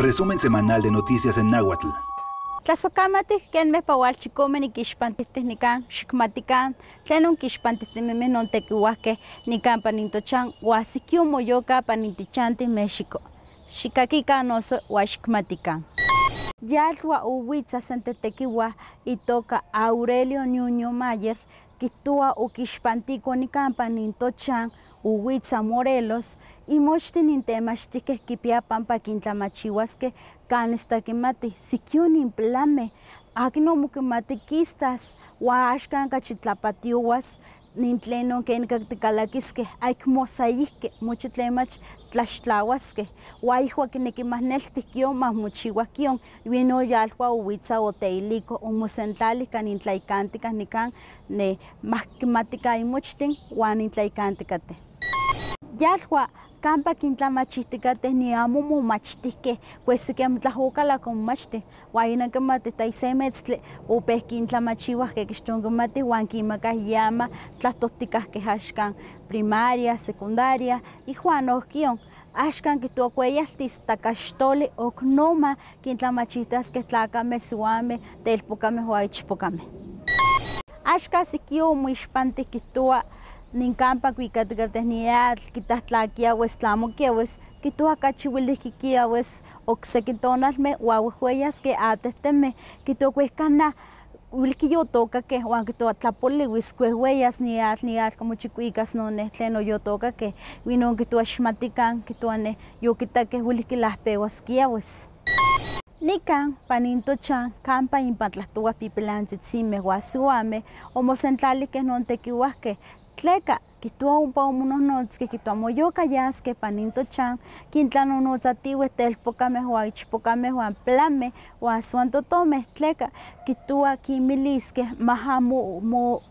Resumen semanal de noticias en náhuatl. Tlazocamati ken mehpawal chikomen nikixpantihtis nikan xikmatikan tlen onkixpantihtimimeh non tekiuahkeh nikan panintochan moyoca omoyoka en México. no Xikakikan oso uan xikmatikan. Yalwa owitza san y toca Aurelio Nuño Mayer que tua kihtowa okixpantiko ni panintochan Uwitza Morelos, y mochtin intemastique kipia pampa quintlamachihuasque canestaquimati, siquion implame, que mukimatiquistas, huaxcan cachitlapatiuas, nintlenon ken kaktikalakiske aik mosaihke mochitlemach tlaxtlahuaske ua ihkuak nikimahneltih kion mahmochiwa kion yen oyalkua owitza oteiliko omosentlali kan intlaikantikah nikan ne y imochtin uan intlaikantikateh yalwa campa quintlamachihticateh niamo momachitihqueh pues quemeh de momachtih uan que machiwa que mate maca llama las que primaria, secundaria ihuan que axkan kihtowa que la oknoma quintlamachihtaskeh tlakameh, siuameh, telpokameh uan ichpokameh. Axkan espante que kihtowa ninkampa kuikatikatesniyatl kitajtlakiauis tlamokiauis kihtowa kachiuilihkikiauis oksekin yo uauejueyaskeh atehtemeh kihtowa kuehkanah uilkiyotokakeh uan kihtowa tlapoliuis kuehweyas no kitu que noneh tlen oyotokakeh inon kihtowa xmatikan kihtowa neh yokitakeh wes. Nikan chan, kampa inpan tlahtowas pipilantzitzinmeh uan que no non tekiuahkeh tleca, quitua ompa omononotzki, quitua que paninto chan, quintlan onotzatiwe, telpocame, huan ichpocame, mehuan plame, o suanto suantotome, tleca, quitua quimiliske, maja mo, mo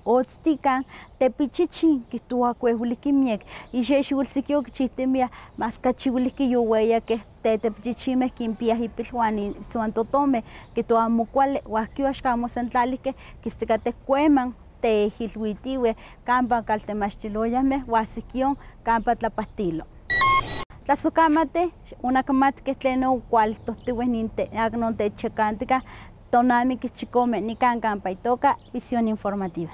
te pichichin, quitua cuehuliquimiec, y yexulsiquio quichitimia, más cachihuliquillohueya que tetepichichimeh quimpiah ipil huan suantotome, quitua mocuale, huasquio axcamo que quisticate cueman, tejilhuitiwe campa caltemachtiloyame la campa tlapastilo. sukamate una que camatque tleno cualtohtiwe ninte, de checantica tonami ni nican campa y toca, visión informativa.